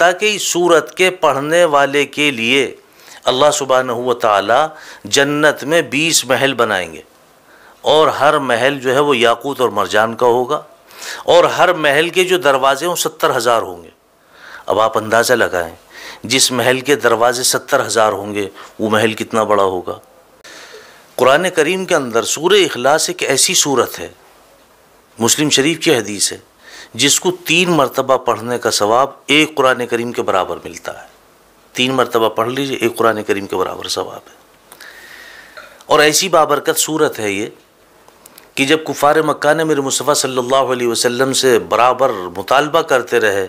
ताकि इस सूरत के पढ़ने वाले के लिए अल्लाह सुबहान जन्नत में बीस महल बनाएंगे और हर महल जो है वो याकूत और मरजान का होगा और हर महल के जो दरवाज़े हों सत्तर हज़ार होंगे अब आप अंदाज़ा लगाएं जिस महल के दरवाज़े सत्तर हज़ार होंगे वो महल कितना बड़ा होगा कुरान करीम के अंदर सूर अखलास एक ऐसी सूरत है मुस्लिम शरीफ की हदीस है जिसको तीन मरतबा पढ़ने का सवाब एक कुरान करीम के बराबर मिलता है तीन मरतबा पढ़ लीजिए एक कुरान करीम के बराबर सवाब है और ऐसी बाबरकत सूरत है ये कि जब कुफार मक्का ने मेरे मुस्तफ़ा सल्लल्लाहु अलैहि वसल्लम से बराबर मुतालबा करते रहे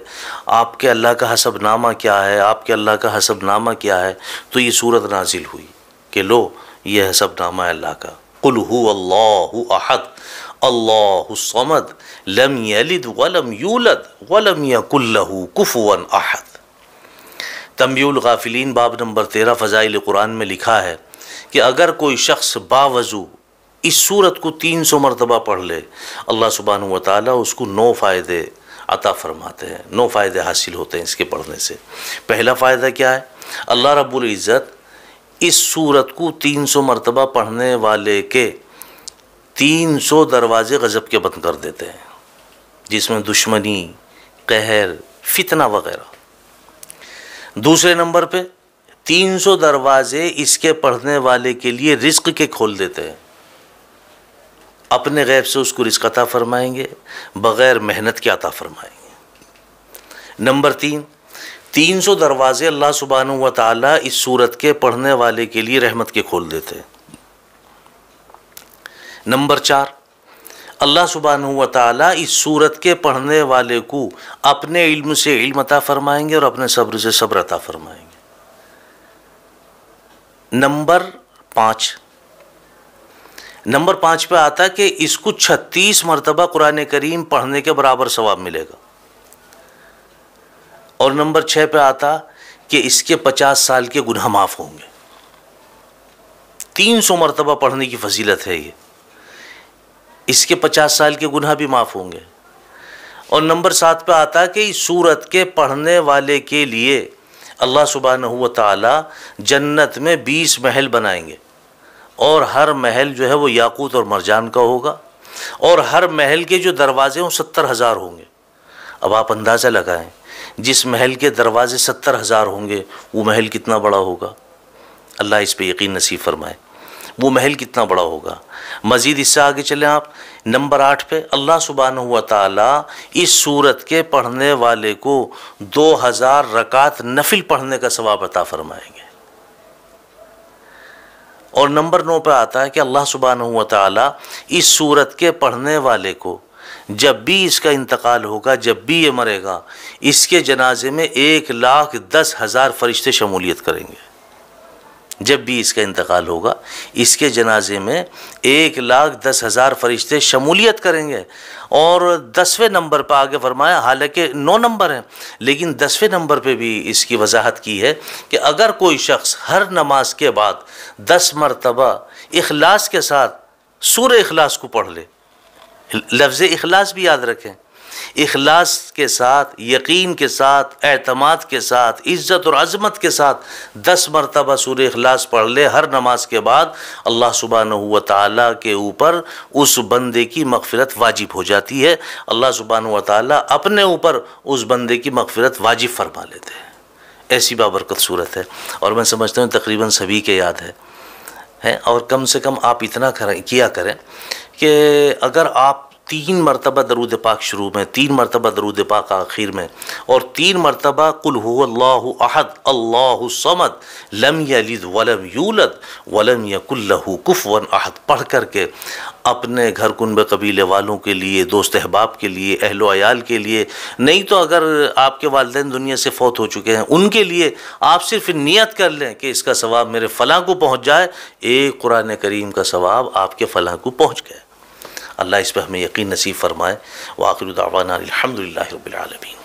आपके अल्लाह का हसब नामा क्या है आपके अल्लाह का हसब नामा क्या है तो ये सूरत नाजिल हुई कि लो ये हसबनामा है अल्लाह का कुल हु अल्लाह अहद अल्लाहमद लम यलिद वलम यूलद वलम यकुल्लहू कुफवन अहद तमयूल गाफिलीन बाब नंबर तेरह फ़ज़ाइल कुरान में लिखा है कि अगर कोई शख्स बावजू इस सूरत को तीन सौ मरतबा पढ़ ले अल्लाह सुबहान व ताली उसको नौ फ़ायदे अता फरमाते हैं नौ फ़ायदे हासिल होते हैं इसके पढ़ने से पहला फ़ायदा क्या है अल्लाह रब्बुल इज़्ज़त इस सूरत को तीन सौ मरतबा पढ़ने वाले के तीन सौ दरवाज़े गज़ब के बंद कर देते हैं जिसमें दुश्मनी कहर फितना वगैरह दूसरे नंबर पे तीन सौ दरवाज़े इसके पढ़ने वाले के लिए रिस्क के खोल देते हैं अपने गैब से उसको रिस्क अता फरमाएंगे बग़ैर मेहनत के अता फरमाएंगे नंबर तीन तीन सौ दरवाज़े अल्लाह सुबहान व ताली इस सूरत के पढ़ने वाले के लिए रहमत के खोल देते हैं नंबर चार अल्लाह सुबहान तला इस सूरत के पढ़ने वाले को अपने इल्म से इल्म अता फ़रमाएंगे और अपने सब्र से सब्र अता फ़रमाएंगे नंबर पाँच नंबर पाँच पे आता कि इसको छत्तीस मरतबा कुरान करीम पढ़ने के बराबर सवाब मिलेगा और नंबर छः पे आता कि इसके पचास साल के गुनाह माफ़ होंगे तीन सौ मरतबा पढ़ने की फजीलत है ये इसके पचास साल के गुनाह भी माफ़ होंगे और नंबर सात पे आता है कि सूरत के पढ़ने वाले के लिए अल्लाह सुबहान हुआ जन्नत में बीस महल बनाएंगे और हर महल जो है वो याकूत और मरजान का होगा और हर महल के जो दरवाजे हों सत्तर हज़ार होंगे अब आप अंदाज़ा लगाएं जिस महल के दरवाजे सत्तर हज़ार होंगे वो महल कितना बड़ा होगा अल्लाह इस पर यकीन नसीब फरमाए वो महल कितना बड़ा होगा मज़ीद इससे आगे चले आप नंबर आठ पे अल्लाह सुबहान हुआ ताला इस सूरत के पढ़ने वाले को दो हज़ार रकात नफिल पढ़ने का सवाब अता फरमाएंगे और नंबर नौ पे आता है कि अल्लाह सुबहान हुआ ताला इस सूरत के पढ़ने वाले को जब भी इसका इंतकाल होगा जब भी ये मरेगा इसके जनाजे में एक लाख दस हज़ार फरिश्ते शमूलियत करेंगे जब भी इसका इंतकाल होगा इसके जनाजे में एक लाख दस हज़ार फरिश्ते शमूलियत करेंगे और दसवें नंबर पर आगे फरमाया हालांकि नौ नंबर हैं लेकिन दसवें नंबर पे भी इसकी वजाहत की है कि अगर कोई शख्स हर नमाज के बाद दस मरतबा अखलास के साथ सूर्य अखलास को पढ़ ले लफ्ज़ अखलास भी याद रखें इखलास के साथ यकीन के साथ एतमाद के साथ इज़्ज़त और अजमत के साथ दस मरतबा सूर अखलास पढ़ ले हर नमाज के बाद अल्लाह सुबहान के ऊपर उस बंदे की मगफरत वाजिब हो जाती है अल्लाह सुबहान हुआ अपने ऊपर उस बंदे की मगफरत वाजिब फरमा लेते हैं ऐसी बाबरकत सूरत है और मैं समझता हूँ तकरीबन सभी के याद है हैं और कम से कम आप इतना करें किया करें कि अगर आप तीन मरतबा दरूद पाक शुरू में तीन मरतबा दरूद पाक आखिर में और तीन मरतबा कुल्लाहद अल्लाह समद लम यलिद वलम यूलद वलम यकुल्लहु कुफवन अहद पढ़ कर के अपने घर कुनब कबीले वालों के लिए दोस्त अहबाब के लिए अहल आयाल के लिए नहीं तो अगर आपके वालदे दुनिया से फौत हो चुके हैं उनके लिए आप सिर्फ नियत कर लें कि इसका सवाब मेरे फ़लाँ को पहुँच जाए एक कुरान करीम का सवाब आपके फ़लाँ को पहुँच गया अल्लाह इस पर हमें यकीन नसीब फरमाए वाखिर दावाना अलहमदिल्ला